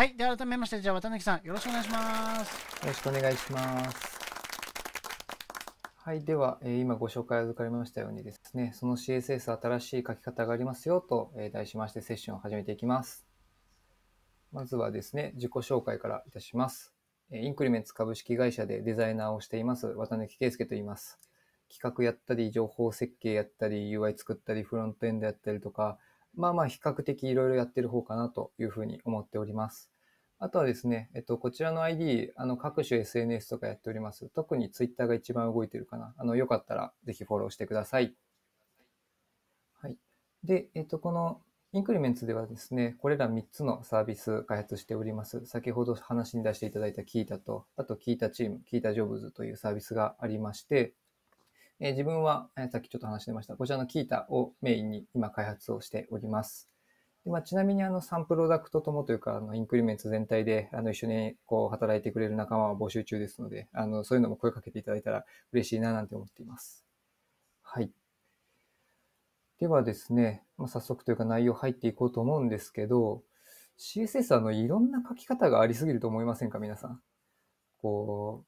はい。では改めまして、じゃあ、渡貫さん、よろしくお願いします。よろしくお願いします。はい。では、えー、今ご紹介預かりましたようにですね、その CSS 新しい書き方がありますよと、えー、題しましてセッションを始めていきます。まずはですね、自己紹介からいたします。インクリメンツ株式会社でデザイナーをしています、渡貫圭介と言います。企画やったり、情報設計やったり、UI 作ったり、フロントエンドやったりとか、まあまあ比較的いろいろやってる方かなというふうに思っております。あとはですね、えっと、こちらの ID、あの、各種 SNS とかやっております。特に Twitter が一番動いてるかな。あの、よかったらぜひフォローしてください。はい。で、えっと、このインクリメンツではですね、これら3つのサービス開発しております。先ほど話に出していただいたキータと、あとキータチーム、キータジョブズというサービスがありまして、え自分は、えさっきちょっと話してました、こちらのキータをメインに今開発をしております。でまあ、ちなみにあの3プロダクトともというか、あのインクリメンツ全体であの一緒にこう働いてくれる仲間は募集中ですのであの、そういうのも声かけていただいたら嬉しいななんて思っています。はい。ではですね、まあ、早速というか内容入っていこうと思うんですけど、CSS あのいろんな書き方がありすぎると思いませんか、皆さん。こ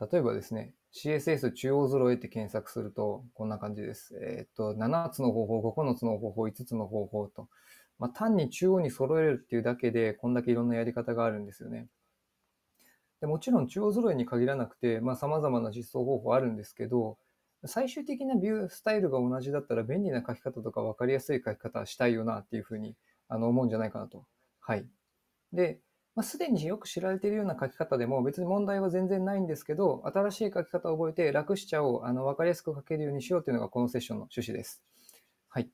う、例えばですね、CSS 中央揃えって検索すると、こんな感じです。えっ、と、7つの方法、9つの方法、5つの方法と。まあ、単に中央に揃えるっていうだけで、こんだけいろんなやり方があるんですよね。でもちろん中央揃えに限らなくて、まあ、様々な実装方法あるんですけど、最終的なビュースタイルが同じだったら便利な書き方とか分かりやすい書き方したいよなっていうふうにあの思うんじゃないかなと。はい。で、まあ、すでによく知られているような書き方でも別に問題は全然ないんですけど、新しい書き方を覚えて楽しちゃをあのわかりやすく書けるようにしようというのがこのセッションの趣旨です。はい。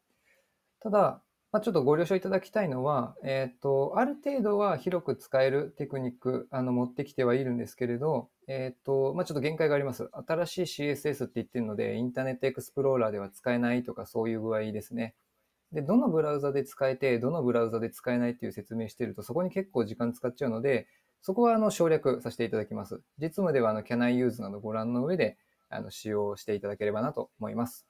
ただ、まあ、ちょっとご了承いただきたいのは、えっ、ー、と、ある程度は広く使えるテクニック、あの、持ってきてはいるんですけれど、えっ、ー、と、まあ、ちょっと限界があります。新しい CSS って言ってるので、インターネットエクスプローラーでは使えないとかそういう具合ですね。で、どのブラウザで使えて、どのブラウザで使えないっていう説明してると、そこに結構時間使っちゃうので、そこはあの省略させていただきます。実務ではあの Can I use などご覧の上であの使用していただければなと思います。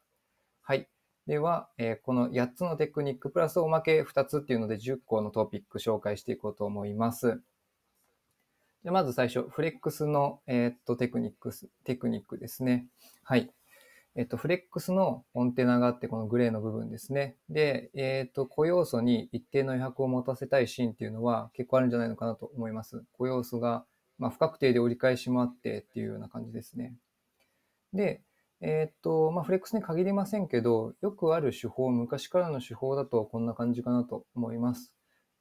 はい。では、えー、この8つのテクニックプラスおまけ2つっていうので10個のトピック紹介していこうと思います。ゃまず最初、フレックスの、えー、っとテクニック、テクニックですね。はい。えっと、フレックスのオンテナがあって、このグレーの部分ですね。で、えっと、雇用素に一定の余白を持たせたいシーンっていうのは結構あるんじゃないのかなと思います。雇用素が、まあ、不確定で折り返しもあってっていうような感じですね。で、えっと、まあ、フレックスに限りませんけど、よくある手法、昔からの手法だとこんな感じかなと思います。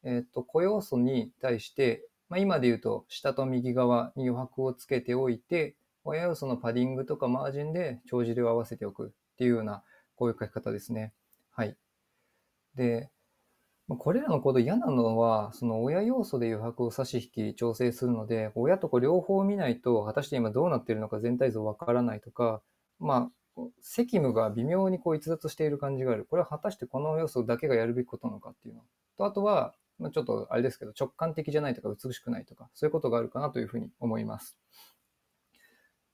えっと、雇用素に対して、まあ、今で言うと下と右側に余白をつけておいて、親要素のパディングとかマージンで帳尻を合わせておくっていうような、こういう書き方ですね。はい。で、これらの行動嫌なのは、その親要素で余白を差し引き調整するので、親と子両方見ないと、果たして今どうなっているのか全体像わからないとか、まあ、責務が微妙にこう逸脱している感じがある。これは果たしてこの要素だけがやるべきことなのかっていうの。と、あとは、まあ、ちょっとあれですけど、直感的じゃないとか美しくないとか、そういうことがあるかなというふうに思います。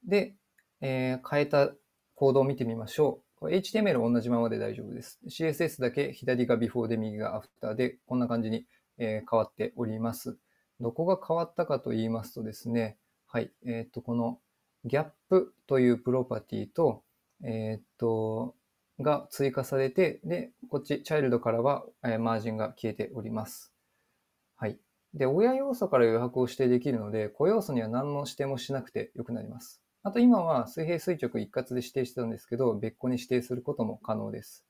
で、えー、変えたコードを見てみましょう。HTML 同じままで大丈夫です。CSS だけ左が before で右が after で、こんな感じに、えー、変わっております。どこが変わったかと言いますとですね、はい、えっ、ー、と、この gap というプロパティと、えっ、ー、と、が追加されて、で、こっち、チャイルドからは、えー、マージンが消えております。はい。で、親要素から予約を指定できるので、子要素には何の指定もしなくてよくなります。あと今は水平垂直一括で指定してたんですけど、別個に指定することも可能です。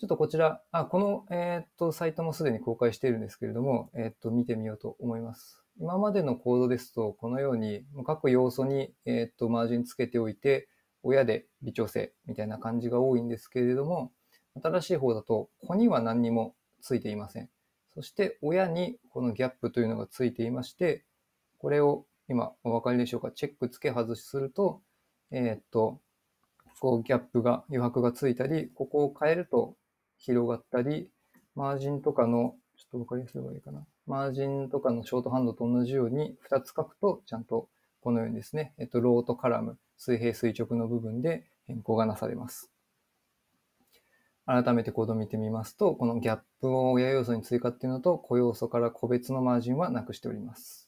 ちょっとこちら、あこの、えー、っとサイトもすでに公開しているんですけれども、えー、っと見てみようと思います。今までのコードですと、このように各要素に、えー、っとマージンつけておいて、親で微調整みたいな感じが多いんですけれども、新しい方だと子には何にもついていません。そして親にこのギャップというのがついていまして、これを今お分かりでしょうか。チェック付け外しすると、えー、っと、こうギャップが、余白がついたり、ここを変えると広がったり、マージンとかの、ちょっと分かりやすい方がいいかな。マージンとかのショートハンドと同じように2つ書くと、ちゃんとこのようにですね、えっと、ローとカラム、水平垂直の部分で変更がなされます。改めてコードを見てみますと、このギャップを親要素に追加っていうのと、個要素から個別のマージンはなくしております。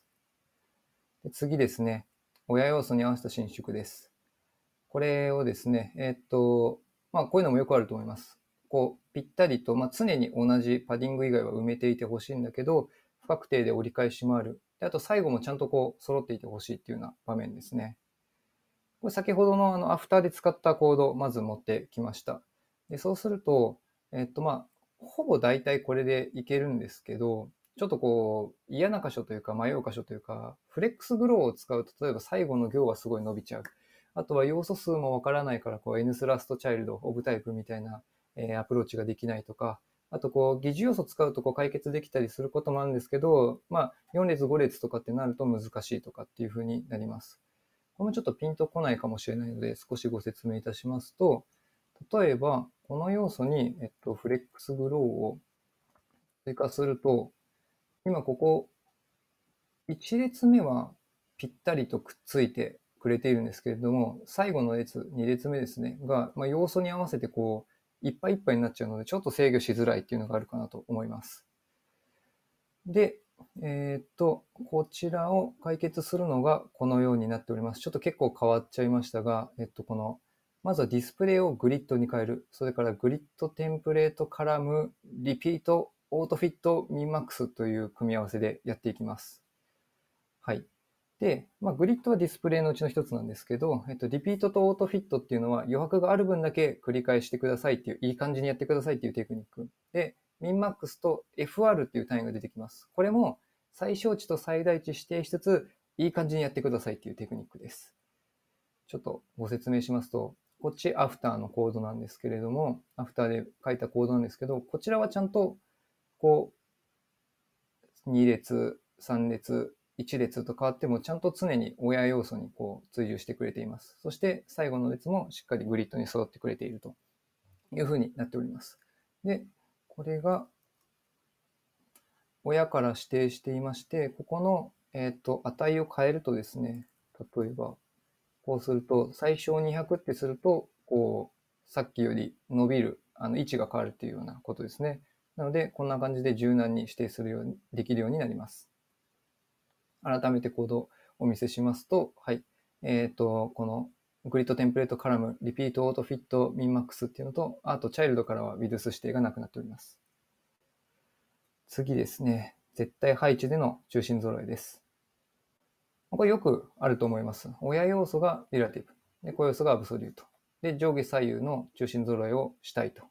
次ですね、親要素に合わせた伸縮です。これをですね、えっと、まあ、こういうのもよくあると思います。こう、ぴったりと、まあ、常に同じパディング以外は埋めていてほしいんだけど、不確定で折り返しもある。であと、最後もちゃんとこう、揃っていてほしいっていうような場面ですね。これ先ほどのあの、アフターで使ったコードをまず持ってきました。で、そうすると、えっと、まあ、ほぼ大体これでいけるんですけど、ちょっとこう、嫌な箇所というか迷う箇所というか、フレックスグローを使うと、例えば最後の行はすごい伸びちゃう。あとは要素数もわからないから、こう、N スラストチャイルド、オブタイプみたいな、えー、アプローチができないとか、あとこう、疑似要素使うとこう解決できたりすることもあるんですけど、まあ、4列5列とかってなると難しいとかっていうふうになります。これもちょっとピンとこないかもしれないので、少しご説明いたしますと、例えば、この要素に、えっと、フレックスグローを追加すると、今ここ、1列目はぴったりとくっついてくれているんですけれども、最後の列、2列目ですね、が、まあ、要素に合わせてこう、いっぱいいっぱいになっちゃうので、ちょっと制御しづらいっていうのがあるかなと思います。で、えー、っと、こちらを解決するのがこのようになっております。ちょっと結構変わっちゃいましたが、えっと、この、まずはディスプレイをグリッドに変える。それからグリッドテンプレートカラムリピートオートフィットミンマックスという組み合わせでやっていきます。はい。で、まあ、グリッドはディスプレイのうちの一つなんですけど、えっと、リピートとオートフィットっていうのは余白がある分だけ繰り返してくださいっていう、いい感じにやってくださいっていうテクニック。で、ミンマックスと FR っていう単位が出てきます。これも最小値と最大値指定しつつ、いい感じにやってくださいっていうテクニックです。ちょっとご説明しますと、こっちアフターのコードなんですけれども、アフターで書いたコードなんですけど、こちらはちゃんとこう、2列、3列、1列と変わっても、ちゃんと常に親要素にこう追従してくれています。そして、最後の列もしっかりグリッドに揃ってくれているというふうになっております。で、これが、親から指定していまして、ここの、えっ、ー、と、値を変えるとですね、例えば、こうすると、最小200ってすると、こう、さっきより伸びる、あの、位置が変わるっていうようなことですね。なので、こんな感じで柔軟に指定するように、できるようになります。改めてコードをお見せしますと、はい。えっ、ー、と、このグリッドテンプレートカラム、リピートオートフィットミンマックスっていうのと、あとチャイルドからはウィルス指定がなくなっております。次ですね。絶対配置での中心揃えです。これよくあると思います。親要素がリラティブ。で、子要素がアブソリュート。で、上下左右の中心揃えをしたいと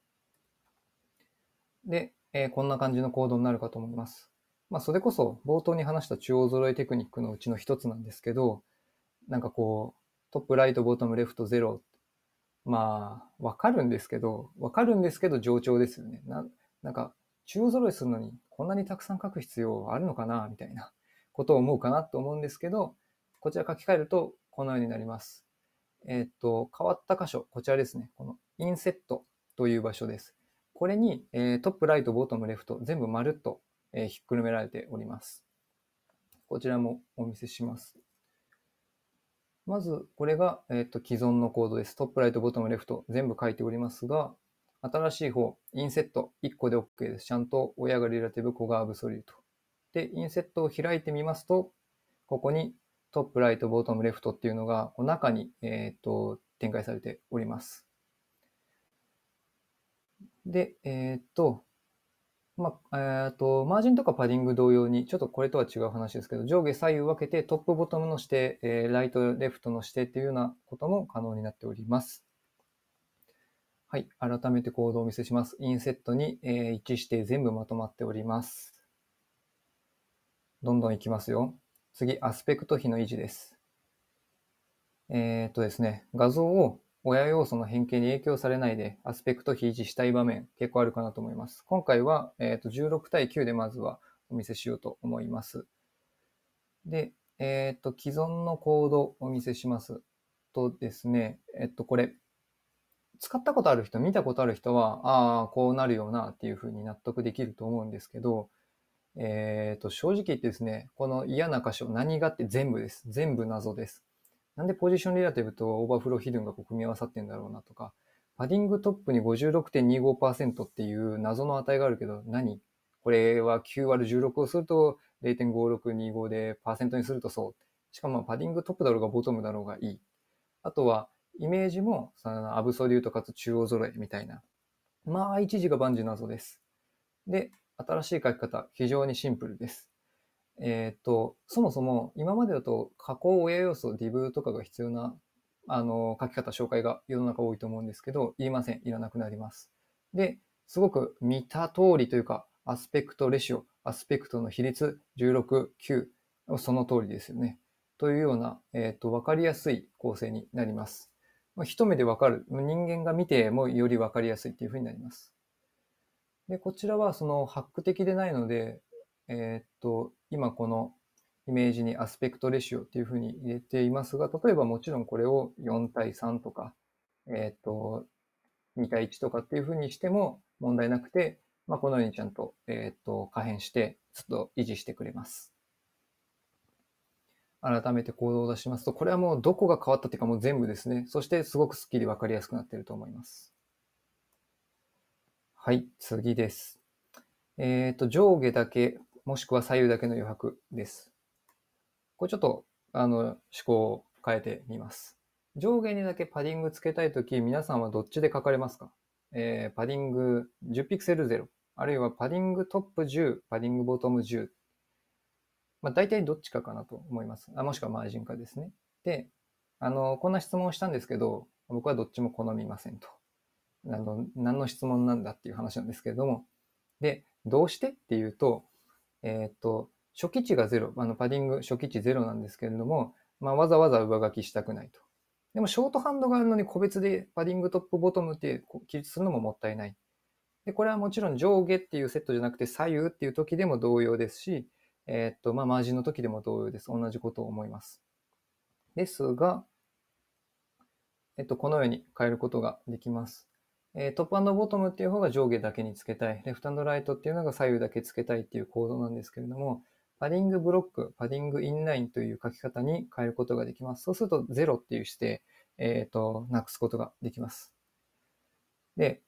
で、えー、こんな感じの行動になるかと思います。まあ、それこそ冒頭に話した中央揃いテクニックのうちの一つなんですけど、なんかこう、トップライト、ボトム、レフト、ゼロ。まあ、わかるんですけど、わかるんですけど、冗長ですよね。な、なんか、中央揃いするのにこんなにたくさん書く必要あるのかな、みたいなことを思うかなと思うんですけど、こちら書き換えるとこのようになります。えっ、と、変わった箇所、こちらですね。このインセットという場所です。これに、えトップライト、ボトム、レフト、全部まるっと、えひっくるめられております。こちらもお見せします。まず、これが、えっ、と、既存のコードです。トップライト、ボトム、レフト、全部書いておりますが、新しい方、インセット1個で OK です。ちゃんと親がリラティブ、子がアブソリュート。で、インセットを開いてみますと、ここにトップ、ライト、ボトム、レフトっていうのが、こ中に、えっ、と、展開されております。で、えー、っと、まあ、えー、っと、マージンとかパディング同様に、ちょっとこれとは違う話ですけど、上下左右分けてトップボトムの指定、えー、ライトレフトの指定っていうようなことも可能になっております。はい。改めてコードをお見せします。インセットに、えー、1指定全部まとまっております。どんどんいきますよ。次、アスペクト比の維持です。えー、っとですね、画像を親要素の変形に影響されないで、アスペクト比持したい場面、結構あるかなと思います。今回は、えー、と16対9でまずはお見せしようと思います。で、えっ、ー、と、既存のコードをお見せしますとですね、えっ、と、これ、使ったことある人、見たことある人は、ああ、こうなるよなっていうふうに納得できると思うんですけど、えっ、ー、と、正直言ってですね、この嫌な箇所、何がって全部です。全部謎です。なんでポジションリラティブとオーバーフローヒドンがこう組み合わさってんだろうなとか、パディングトップに56.25%っていう謎の値があるけど何、これは9割16をすると0.5625でパーセントにするとそう。しかもパディングトップだろうがボトムだろうがいい。あとはイメージもそのアブソリュートかつ中央揃えみたいな。まあ一時が万事謎です。で、新しい書き方、非常にシンプルです。えっ、と、そもそも今までだと加工親要素、div とかが必要なあの書き方、紹介が世の中多いと思うんですけど、言いません。いらなくなります。で、すごく見た通りというか、アスペクトレシオ、アスペクトの比率16、9、その通りですよね。というような、えっ、と、わかりやすい構成になります。まあ、一目でわかる。人間が見てもよりわかりやすいっていうふうになります。で、こちらはそのハック的でないので、えー、っと、今このイメージにアスペクトレシオっていうふうに入れていますが、例えばもちろんこれを4対3とか、えー、っと、2対1とかっていうふうにしても問題なくて、まあ、このようにちゃんと、えー、っと、可変して、ずっと維持してくれます。改めて行動を出しますと、これはもうどこが変わったっていうかもう全部ですね。そしてすごくスッキリわかりやすくなっていると思います。はい、次です。えっ、ー、と、上下だけもしくは左右だけの余白です。これちょっと、あの、思考を変えてみます。上下にだけパディングつけたいとき、皆さんはどっちで書かれますかえー、パディング10ピクセル0、あるいはパディングトップ10、パディングボトム10。まあ、大体どっちかかなと思います。あもしくはマージンかですね。で、あの、こんな質問をしたんですけど、僕はどっちも好みませんと。あの、何の質問なんだっていう話なんですけれども。で、どうしてっていうと、えっ、と、初期値が0、あの、パディング初期値0なんですけれども、まあ、わざわざ上書きしたくないと。でも、ショートハンドがあるのに個別でパディングトップボトムって記述するのももったいない。で、これはもちろん上下っていうセットじゃなくて左右っていう時でも同様ですし、えっ、と、まあ、マージンの時でも同様です。同じことを思います。ですが、えっと、このように変えることができます。えー、トップボトムっていう方が上下だけにつけたい、レフトライトっていうのが左右だけつけたいっていう構造なんですけれども、パディングブロック、パディングインラインという書き方に変えることができます。そうすると0っていう指定、えっ、ー、と、なくすことができます。で、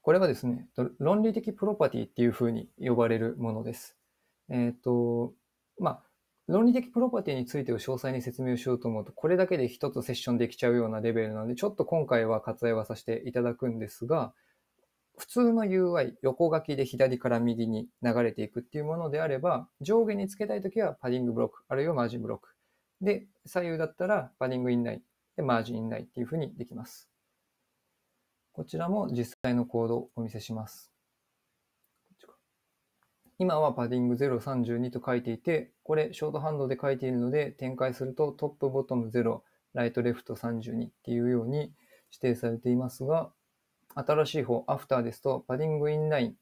これはですね、論理的プロパティっていうふうに呼ばれるものです。えっ、ー、と、まあ、論理的プロパティについてを詳細に説明しようと思うと、これだけで一つセッションできちゃうようなレベルなので、ちょっと今回は割愛はさせていただくんですが、普通の UI、横書きで左から右に流れていくっていうものであれば、上下につけたいときはパディングブロック、あるいはマージンブロック。で、左右だったらパディングインライン、でマージンインラインっていうふうにできます。こちらも実際のコードをお見せします。今はパディング032と書いていて、これ、ショートハンドで書いているので、展開するとトップボトム0、ライトレフト32っていうように指定されていますが、新しい方、アフターですと、パディングインライン。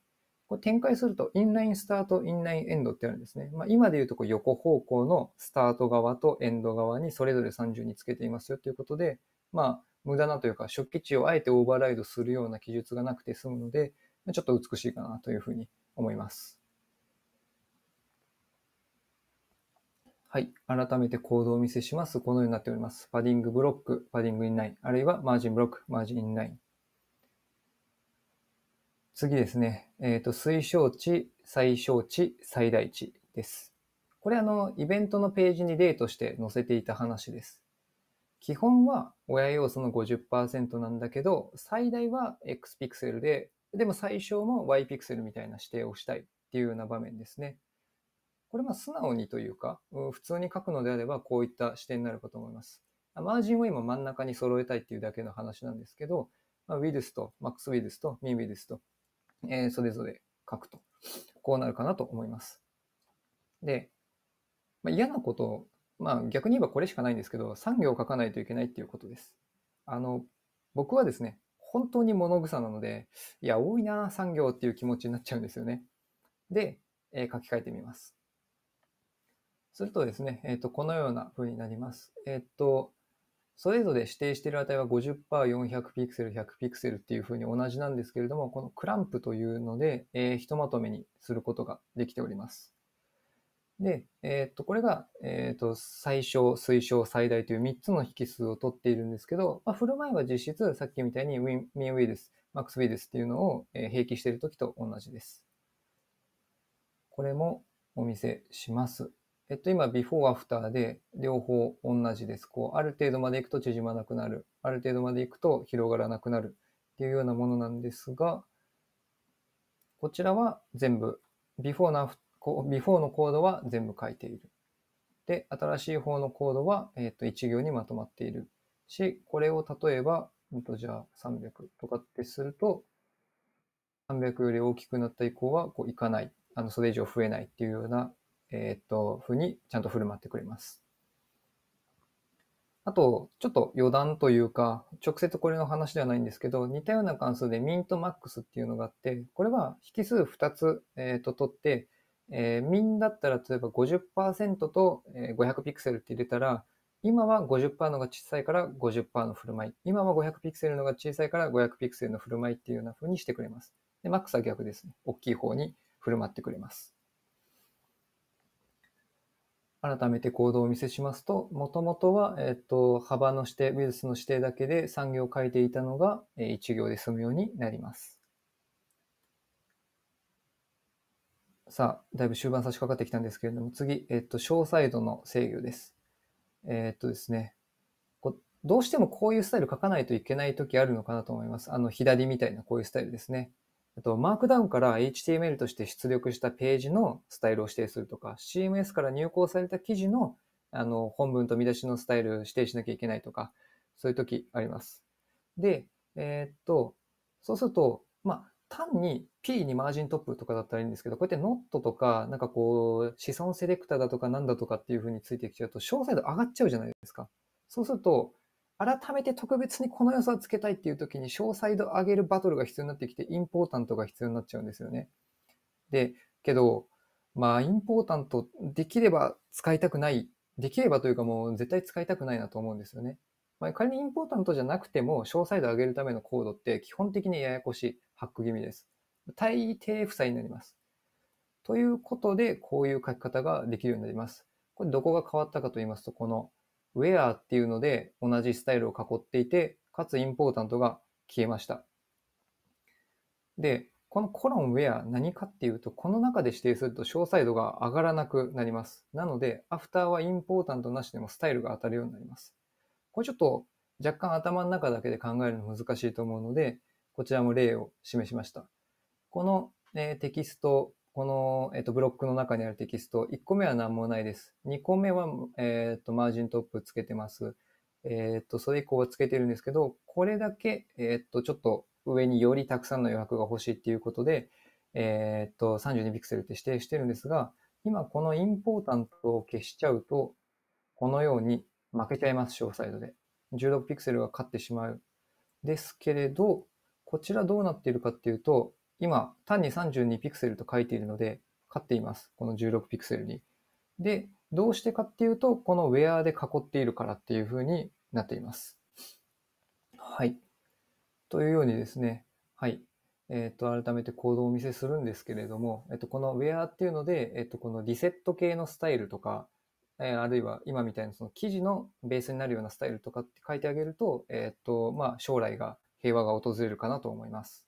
これ展開すると、インラインスタート、インラインエンドってあるんですね。まあ、今で言うとこう横方向のスタート側とエンド側にそれぞれ30につけていますよということで、まあ、無駄なというか、初期値をあえてオーバーライドするような記述がなくて済むので、ちょっと美しいかなというふうに思います。はい。改めてコードをお見せします。このようになっております。パディングブロック、パディングインライン、あるいはマージンブロック、マージンインライン。次ですね。えっ、ー、と、推奨値、最小値、最大値です。これあの、イベントのページに例として載せていた話です。基本は親要素の50%なんだけど、最大は X ピクセルで、でも最小も Y ピクセルみたいな指定をしたいっていうような場面ですね。これま素直にというか、普通に書くのであればこういった視点になるかと思います。マージンを今真ん中に揃えたいっていうだけの話なんですけど、まウィルスと、マックスウィルスとミンウィルスと、えー、それぞれ書くと、こうなるかなと思います。で、まあ、嫌なことを、まあ逆に言えばこれしかないんですけど、産業を書かないといけないっていうことです。あの、僕はですね、本当に物草なので、いや、多いな、産業っていう気持ちになっちゃうんですよね。で、えー、書き換えてみます。するとですね、えっ、ー、と、このような風になります。えっ、ー、と、それぞれ指定している値は 50%400 ピクセル、100ピクセルっていう風に同じなんですけれども、このクランプというので、えー、ひとまとめにすることができております。で、えっ、ー、と、これが、えっ、ー、と、最小、推奨、最大という3つの引数を取っているんですけど、まあ、振る舞いは実質、さっきみたいにウィン、ミンウィルス、マックスウィルスっていうのを、えー、平気しているときと同じです。これもお見せします。えっと、今、ビフォーアフターで両方同じです。こう、ある程度までいくと縮まなくなる。ある程度までいくと広がらなくなる。っていうようなものなんですが、こちらは全部、ビフォーの、ビフォーのコードは全部書いている。で、新しい方のコードは、えっと、1行にまとまっている。し、これを例えば、と、じゃあ300とかってすると、300より大きくなった以降は、こう、いかない。あの、それ以上増えないっていうようなえっ、と、ふうにちゃんと振る舞ってくれます。あと、ちょっと余談というか、直接これの話ではないんですけど、似たような関数でミンとマックスっていうのがあって、これは引数2つ、えー、と取って、えー、ミンだったら例えば50%と500ピクセルって入れたら、今は50%のが小さいから50%の振る舞い。今は500ピクセルのが小さいから500ピクセルの振る舞いっていうような風にしてくれます。で、マックスは逆ですね。大きい方に振る舞ってくれます。改めて行動をお見せしますと、もともとは、えっと、幅の指定、ウイルスの指定だけで産業を書いていたのが、えー、1行で済むようになります。さあ、だいぶ終盤差し掛かってきたんですけれども、次、えっと、詳細度の制御です。えー、っとですね、どうしてもこういうスタイル書かないといけない時あるのかなと思います。あの、左みたいなこういうスタイルですね。と、マークダウンから HTML として出力したページのスタイルを指定するとか、CMS から入稿された記事のあの本文と見出しのスタイル指定しなきゃいけないとか、そういう時あります。で、えー、っと、そうすると、まあ、単に P にマージントップとかだったらいいんですけど、こうやってノットとか、なんかこう、資産セレクターだとかなんだとかっていうふうについてきちゃうと、詳細度上がっちゃうじゃないですか。そうすると、改めて特別にこの良さをつけたいっていう時に、詳細度上げるバトルが必要になってきて、インポータントが必要になっちゃうんですよね。で、けど、まあ、インポータント、できれば使いたくない。できればというかもう絶対使いたくないなと思うんですよね。まあ、仮にインポータントじゃなくても、詳細度上げるためのコードって基本的にややこしい、ハック気味です。大抵負債になります。ということで、こういう書き方ができるようになります。これどこが変わったかと言いますと、このウェアっていうので同じスタイルを囲っていて、かつインポータントが消えました。で、このコロンウェア何かっていうと、この中で指定すると詳細度が上がらなくなります。なので、アフターはインポータントなしでもスタイルが当たるようになります。これちょっと若干頭の中だけで考えるの難しいと思うので、こちらも例を示しました。この、えテキストこの、えっと、ブロックの中にあるテキスト、1個目は何もないです。2個目は、えっと、マージントップつけてます。えっと、それ以降はつけてるんですけど、これだけ、えっと、ちょっと上によりたくさんの余白が欲しいっていうことで、えっと、32ピクセルって指定してるんですが、今このインポータントを消しちゃうと、このように負けちゃいます、小サイドで。16ピクセルが勝ってしまう。ですけれど、こちらどうなっているかっていうと、今、単に32ピクセルと書いているので、勝っています。この16ピクセルに。で、どうしてかっていうと、このウェアで囲っているからっていう風になっています。はい。というようにですね、はい。えっ、と、改めてコードをお見せするんですけれども、えっ、と、このウェアっていうので、えっ、と、このリセット系のスタイルとか、えあるいは今みたいなその記事のベースになるようなスタイルとかって書いてあげると、えっ、と、まあ、将来が平和が訪れるかなと思います。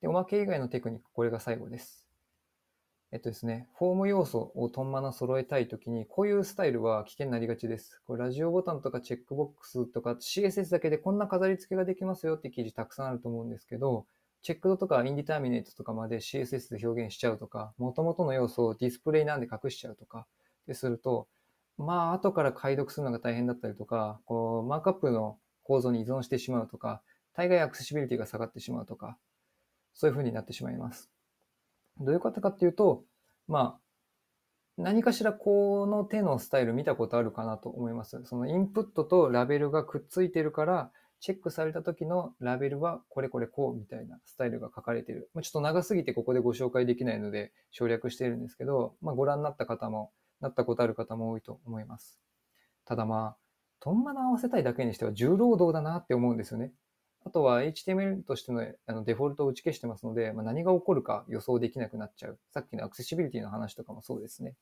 で、おまけ以外のテクニック、これが最後です。えっとですね、フォーム要素をトンマナ揃えたいときに、こういうスタイルは危険になりがちです。これラジオボタンとかチェックボックスとか CSS だけでこんな飾り付けができますよって記事たくさんあると思うんですけど、チェック度とかインディターミネートとかまで CSS で表現しちゃうとか、元々の要素をディスプレイなんで隠しちゃうとか、ですると、まあ、後から解読するのが大変だったりとか、こう、マークアップの構造に依存してしまうとか、大概アクセシビリティが下がってしまうとか、そういうふうになってしまいます。どういう方かっていうと、まあ、何かしらこの手のスタイル見たことあるかなと思います。そのインプットとラベルがくっついてるから、チェックされた時のラベルはこれこれこうみたいなスタイルが書かれている。ちょっと長すぎてここでご紹介できないので省略しているんですけど、まあ、ご覧になった方も、なったことある方も多いと思います。ただまあ、トンマナ合わせたいだけにしては重労働だなって思うんですよね。あとは HTML としてのあのデフォルトを打ち消してますので、まあ、何が起こるか予想できなくなっちゃう。さっきのアクセシビリティの話とかもそうですね。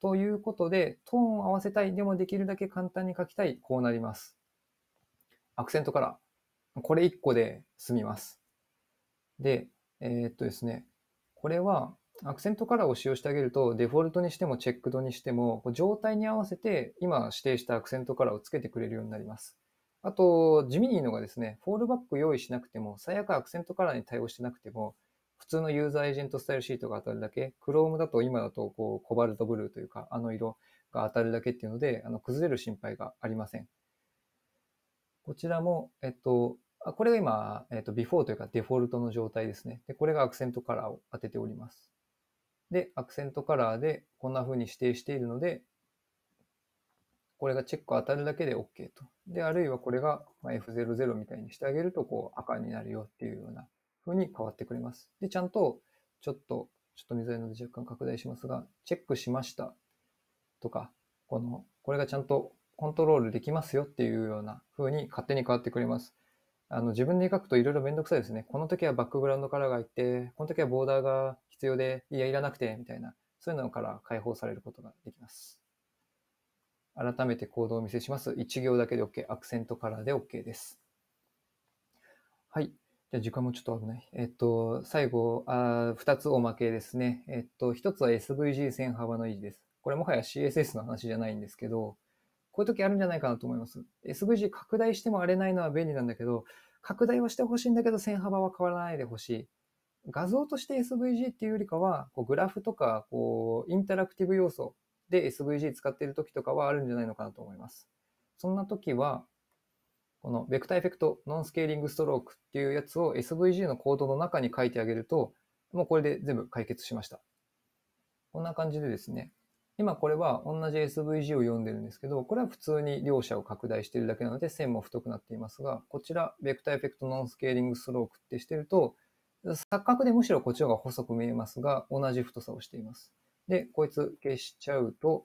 ということで、トーンを合わせたい、でもできるだけ簡単に書きたい、こうなります。アクセントカラー。これ1個で済みます。で、えー、っとですね、これはアクセントカラーを使用してあげると、デフォルトにしてもチェックドにしても、状態に合わせて今指定したアクセントカラーをつけてくれるようになります。あと、地味にいいのがですね、フォールバック用意しなくても、最悪アクセントカラーに対応してなくても、普通のユーザーエージェントスタイルシートが当たるだけ、Chrome だと今だとこうコバルトブルーというか、あの色が当たるだけっていうので、あの崩れる心配がありません。こちらも、えっと、あこれが今、えっと、ビフォーというかデフォルトの状態ですね。で、これがアクセントカラーを当てております。で、アクセントカラーでこんな風に指定しているので、これがチェック当たるだけで OK と。で、あるいはこれが F00 みたいにしてあげると、こう赤になるよっていうような風に変わってくれます。で、ちゃんと、ちょっと、ちょっと水ので若干拡大しますが、チェックしましたとか、この、これがちゃんとコントロールできますよっていうような風に勝手に変わってくれます。あの、自分で書くといろいろめんどくさいですね。この時はバックグラウンドカラーがいて、この時はボーダーが必要で、いや、いらなくて、みたいな、そういうのから解放されることができます。改めて行動をお見せします。1行だけで OK。アクセントカラーで OK です。はい。じゃあ時間もちょっと危ない。えっと、最後、あ2つおまけですね。えっと、1つは SVG 線幅の維持です。これもはや CSS の話じゃないんですけど、こういう時あるんじゃないかなと思います。SVG 拡大しても荒れないのは便利なんだけど、拡大はしてほしいんだけど線幅は変わらないでほしい。画像として SVG っていうよりかは、こうグラフとか、こう、インタラクティブ要素で SVG 使っている時とかはあるんじゃないのかなと思います。そんな時は、このベクターエフェクト、ノンスケーリングストロークっていうやつを SVG のコードの中に書いてあげると、もうこれで全部解決しました。こんな感じでですね、今これは同じ SVG を読んでるんですけど、これは普通に両者を拡大してるだけなので線も太くなっていますが、こちら、ベクターエフェクトノンスケーリングストロークってしてると、錯覚でむしろこっちの方が細く見えますが、同じ太さをしています。で、こいつ消しちゃうと、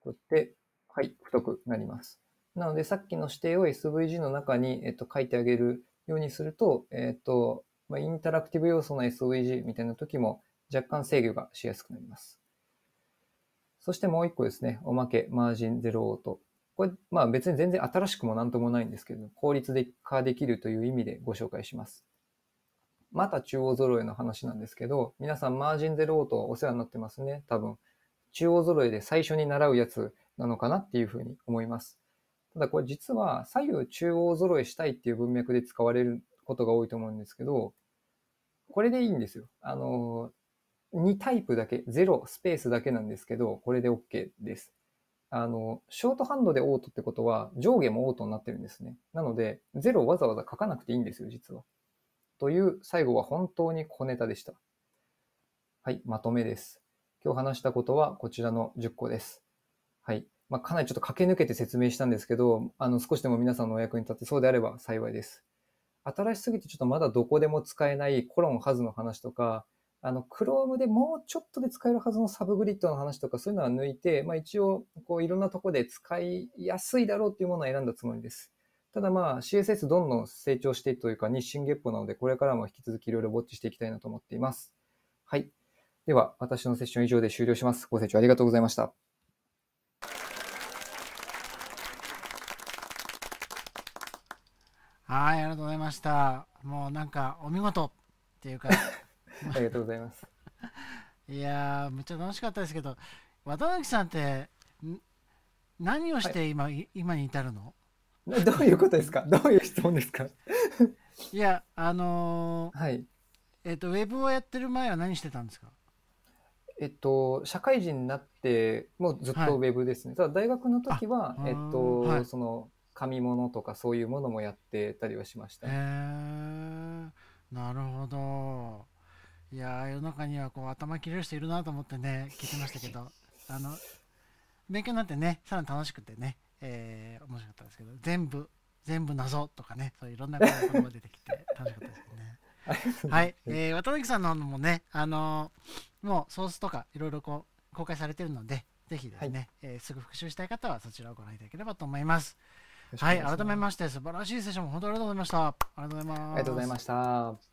こうやって、はい、太くなります。なので、さっきの指定を SVG の中に、えっと、書いてあげるようにすると、えっと、まあ、インタラクティブ要素の SVG みたいな時も若干制御がしやすくなります。そしてもう一個ですね、おまけ、マージン0オート。これ、まあ別に全然新しくもなんともないんですけど、効率化できるという意味でご紹介します。また中央揃えの話なんですけど、皆さんマージンゼロオートお世話になってますね、多分。中央揃えで最初に習うやつなのかなっていうふうに思います。ただこれ実は左右中央揃えしたいっていう文脈で使われることが多いと思うんですけど、これでいいんですよ。あの、2タイプだけ、0スペースだけなんですけど、これで OK です。あの、ショートハンドでオートってことは上下もオートになってるんですね。なので、0わざわざ書かなくていいんですよ、実は。という最後は本当に小ネタでした。はい、まとめです。今日話したことはこちらの10個です。はい。まあ、かなりちょっと駆け抜けて説明したんですけど、あの、少しでも皆さんのお役に立ってそうであれば幸いです。新しすぎてちょっとまだどこでも使えないコロンはずの話とか、あの、Chrome でもうちょっとで使えるはずのサブグリッドの話とかそういうのは抜いて、まあ一応、こういろんなとこで使いやすいだろうっていうものを選んだつもりです。ただまあ CSS どんどん成長してというか日進月歩なので、これからも引き続きいろいろウォッチしていきたいなと思っています。はい。では、私のセッション以上で終了します。ご清聴ありがとうございました。はい、ありがとうございました。もうなんかお見事っていうか。ありがとうございます。いやめっちゃ楽しかったですけど、綿貫さんって何をして今、はい、今に至るの どういうことですかどういう質問ですか いやあのー、はいえっ、とウェブをやってる前は何してたんですかえっと社会人になってもうずっとウェブですね、はい、ただ大学の時はえっと、はい、その紙物とかそういうものもやってたりはしました、へえなるほどいや世の中にはこう頭切れる人いるなと思ってね聞いてましたけど あの勉強なんてねさらに楽しくてねえー、面白かったですけど全部全部謎とかねそういろんな言葉が出てきて 楽しかったですね。はい、えー、渡辺さんのもねあのー、もうソースとかいろいろこう公開されてるのでぜひですね、はい、えー、すぐ復習したい方はそちらをご覧いただければと思います。はい、改めまして素晴らしいセッション本当にありがとうございました。ありがとうございます。ありがとうございました。